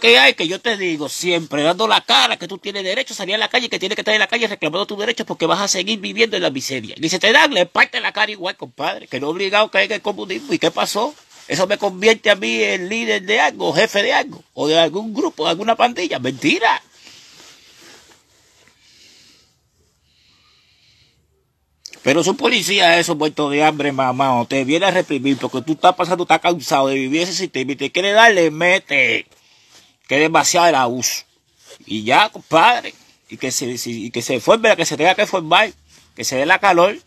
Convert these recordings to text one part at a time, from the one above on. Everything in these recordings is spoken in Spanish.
que hay, que yo te digo siempre, dando la cara que tú tienes derecho a salir a la calle, que tienes que estar en la calle reclamando tus derechos porque vas a seguir viviendo en la miseria. dice te dan, le parte la cara igual, compadre, que no obligado que hay el comunismo. ¿Y qué pasó? Eso me convierte a mí en líder de algo, jefe de algo, o de algún grupo, de alguna pandilla. Mentira. Pero son policías, esos muertos de hambre, mamá, o te viene a reprimir porque tú estás pasando, estás cansado de vivir ese sistema y te quiere darle, mete que demasiado el abuso. Y ya, compadre, y que se, y que se forme, que se tenga que formar, que se dé la calor.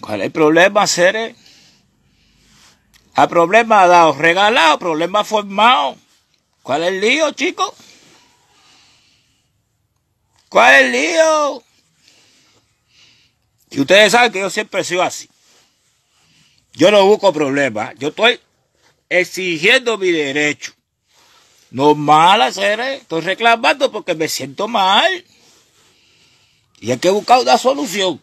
¿Cuál es el problema, seres? A problema dado, regalado, problema formado. ¿Cuál es el lío, chico ¿Cuál es el lío? Y ustedes saben que yo siempre he sido así. Yo no busco problemas. Yo estoy exigiendo mi derecho. no mal hacer, esto eh. estoy reclamando porque me siento mal. Y hay que buscar una solución.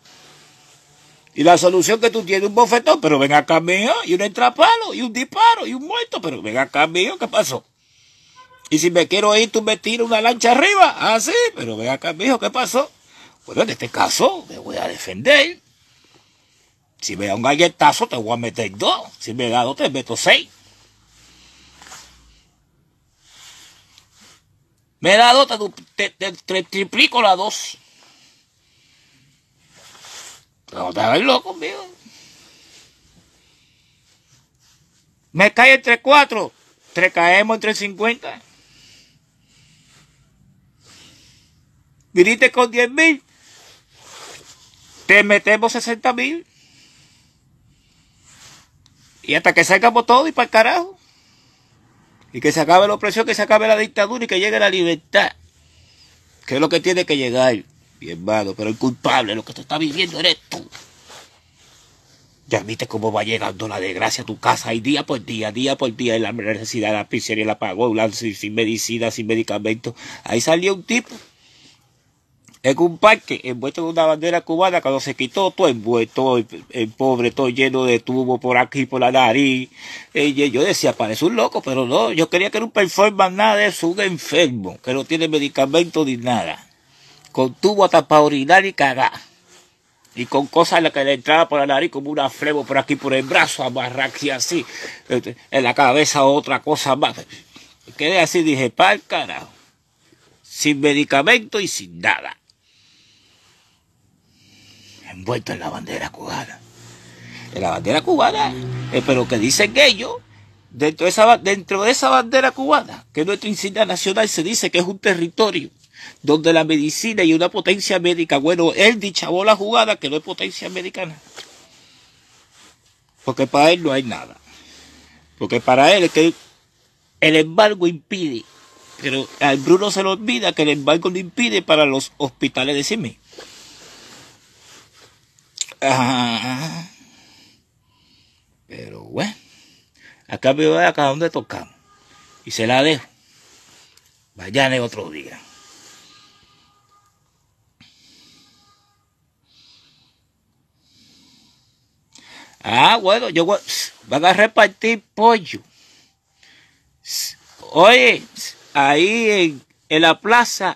Y la solución que tú tienes un bofetón, pero ven acá mío, y un entrapalo, y un disparo, y un muerto, pero ven acá mío, ¿qué pasó? Y si me quiero ir, tú me tiras una lancha arriba, así ah, pero ven acá mijo, ¿qué pasó? Bueno, en este caso, me voy a defender. Si me da un galletazo, te voy a meter dos. Si me da dos, te meto seis. Me da dos, te, triplico la dos. No te hagas loco amigo. Me cae entre cuatro, te caemos entre cincuenta. Viniste con diez mil, te metemos sesenta mil. Y hasta que salgamos todos y para el carajo y que se acabe la opresión, que se acabe la dictadura y que llegue la libertad. Que es lo que tiene que llegar, mi hermano. Pero el culpable, lo que te está viviendo eres tú. Ya viste cómo va llegando la desgracia a tu casa y día por día, día por día, en la necesidad, la pizzería, la pagó. sin medicina, sin medicamentos. Ahí salió un tipo en un parque envuelto en una bandera cubana, cuando se quitó todo envuelto, el pobre, todo lleno de tubo por aquí, por la nariz. Eh, y yo decía, parece un loco, pero no, yo quería que era un performance, nada es un enfermo, que no tiene medicamento ni nada. Con tubo hasta para orinar y cagar. Y con cosas en que le entraba por la nariz, como una flebo por aquí, por el brazo, aquí así. Este, en la cabeza otra cosa más. Quedé así, dije, pa'l carajo. Sin medicamento y sin nada envuelto en la bandera cubana. En la bandera cubana, eh, pero que dicen ellos, dentro de, esa, dentro de esa bandera cubana, que nuestra insignia nacional se dice que es un territorio donde la medicina y una potencia médica, bueno, él dicha bola jugada que no es potencia americana. Porque para él no hay nada. Porque para él es que el embargo impide. Pero al Bruno se le olvida que el embargo no impide para los hospitales de CIME pero bueno, acá me voy acá donde tocamos. Y se la dejo. Vayan el otro día. Ah, bueno, yo voy, van a repartir pollo. Oye, ahí en, en la plaza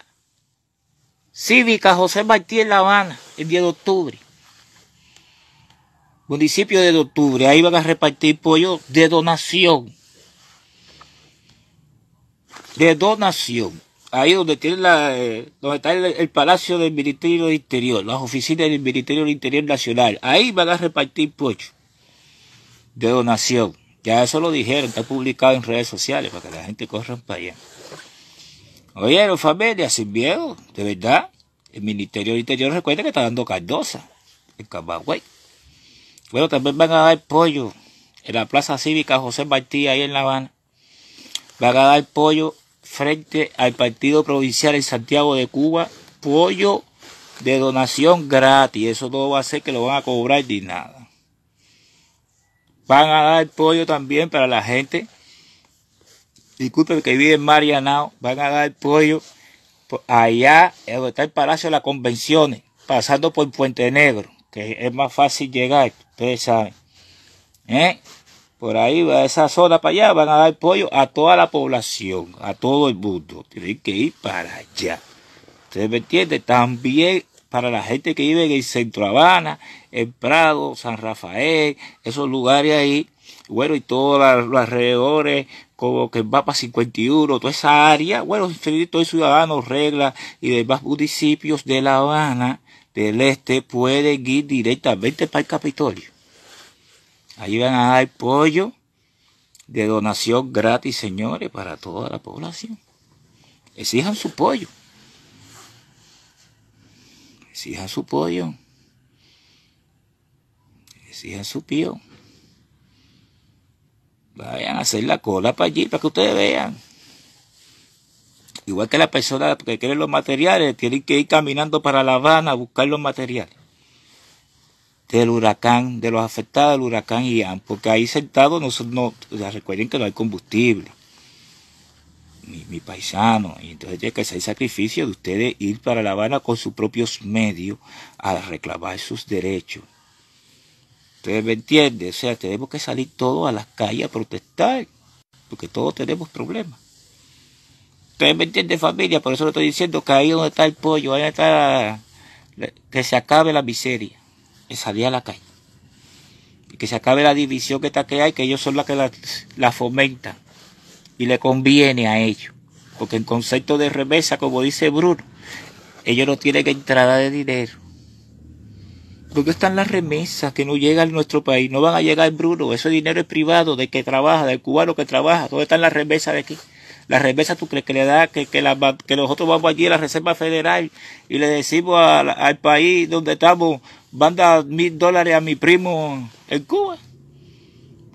cívica José Martí en La Habana, el 10 de octubre municipio de octubre. Ahí van a repartir pollo de donación. De donación. Ahí donde tiene la, eh, donde está el, Palacio del Ministerio del Interior, las oficinas del Ministerio del Interior Nacional. Ahí van a repartir pollo de donación. Ya eso lo dijeron, está publicado en redes sociales para que la gente corra para allá. Oye, familia, sin miedo, de verdad. El Ministerio del Interior recuerda que está dando Cardosa en Camagüey. Bueno, también van a dar pollo en la Plaza Cívica José Martí, ahí en La Habana. Van a dar pollo frente al Partido Provincial en Santiago de Cuba. Pollo de donación gratis. Eso todo va a ser que lo van a cobrar ni nada. Van a dar pollo también para la gente. Disculpen que vive en Marianao. Van a dar pollo allá donde está el Palacio de las Convenciones, pasando por Puente Negro que es más fácil llegar. Ustedes saben. ¿Eh? Por ahí, va esa zona para allá, van a dar pollo a toda la población, a todo el mundo. Tienen que ir para allá. ¿Ustedes me entienden? También para la gente que vive en el centro Habana, en Prado, San Rafael, esos lugares ahí. Bueno, y todos los alrededores, como que va para 51, toda esa área. Bueno, todos los ciudadanos, reglas y demás municipios de La Habana del este puede ir directamente para el Capitolio. Ahí van a dar pollo de donación gratis, señores, para toda la población. Exijan su pollo. Exijan su pollo. Exijan su pío. Vayan a hacer la cola para allí, para que ustedes vean. Igual que las personas que quieren los materiales, tienen que ir caminando para La Habana a buscar los materiales del huracán, de los afectados del huracán Ian, porque ahí sentados nosotros recuerden que no hay combustible. Mi, paisano, y entonces tiene que el sacrificio de ustedes ir para La Habana con sus propios medios a reclamar sus derechos. Ustedes me entienden, o sea, tenemos que salir todos a las calles a protestar, porque todos tenemos problemas. Ustedes me entienden familia, por eso le estoy diciendo que ahí donde está el pollo, ahí está que se acabe la miseria, que salir a la calle, que se acabe la división que está que hay, que ellos son los que la, fomentan y le conviene a ellos, porque en concepto de remesa, como dice Bruno, ellos no tienen que entrada de dinero. Porque están las remesas que no llegan a nuestro país? No van a llegar, Bruno. Ese dinero es privado, de que trabaja, del cubano que trabaja. ¿Dónde están las remesas de aquí? La remesa ¿tú crees que le da que, la, que nosotros vamos allí a la Reserva Federal y le decimos al país donde estamos, manda mil dólares a mi primo en Cuba?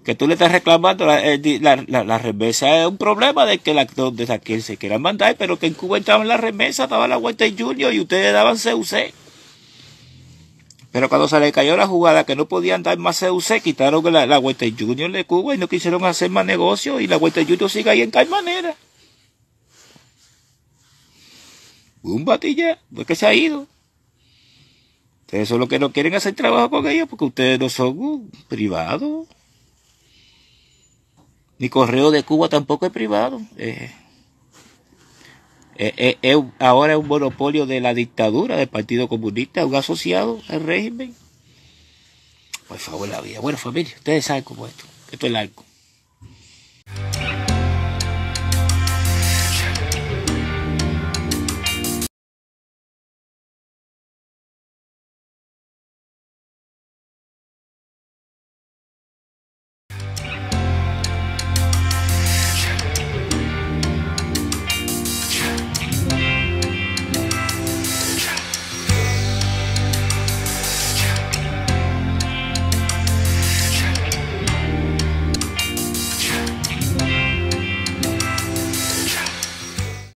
Que tú le estás reclamando, la, eh, la, es un problema de que la, donde quien se quiera mandar, pero que en Cuba entraban la remesa, estaba la Huerta y Junior y ustedes daban CUC. Pero cuando se le cayó la jugada que no podían dar más CUC, quitaron la, Huerta y Junior de Cuba y no quisieron hacer más negocio y la y Junior sigue ahí en tal manera. un batilla, porque se ha ido. Ustedes son los que no quieren hacer trabajo con ellos porque ustedes no son privados. Mi correo de Cuba tampoco es privado. Eh, eh, eh, ahora es un monopolio de la dictadura del Partido Comunista, un asociado al régimen. Por favor, la vida. Bueno, familia, ustedes saben cómo es esto. Esto es largo.